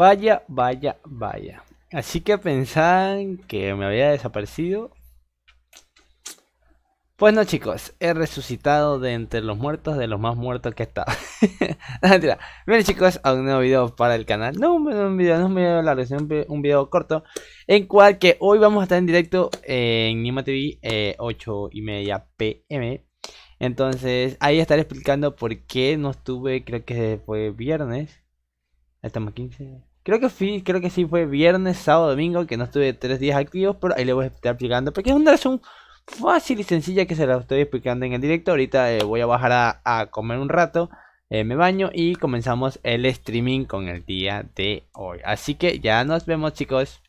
Vaya, vaya, vaya. Así que pensaban que me había desaparecido. Pues no, chicos, he resucitado de entre los muertos de los más muertos que he estado. Mentira. chicos, a un nuevo video para el canal. No, no un video, no un video largo, sino un video corto. En cual que hoy vamos a estar en directo en Nima TV, 8 eh, y media pm. Entonces, ahí estaré explicando por qué no estuve, creo que fue viernes. Estamos 15. Creo que fui, creo que sí fue viernes, sábado, domingo, que no estuve tres días activos, pero ahí le voy a estar explicando. Porque es una razón fácil y sencilla que se la estoy explicando en el directo. Ahorita eh, voy a bajar a, comer un rato. Eh, me baño y comenzamos el streaming con el día de hoy. Así que ya nos vemos chicos.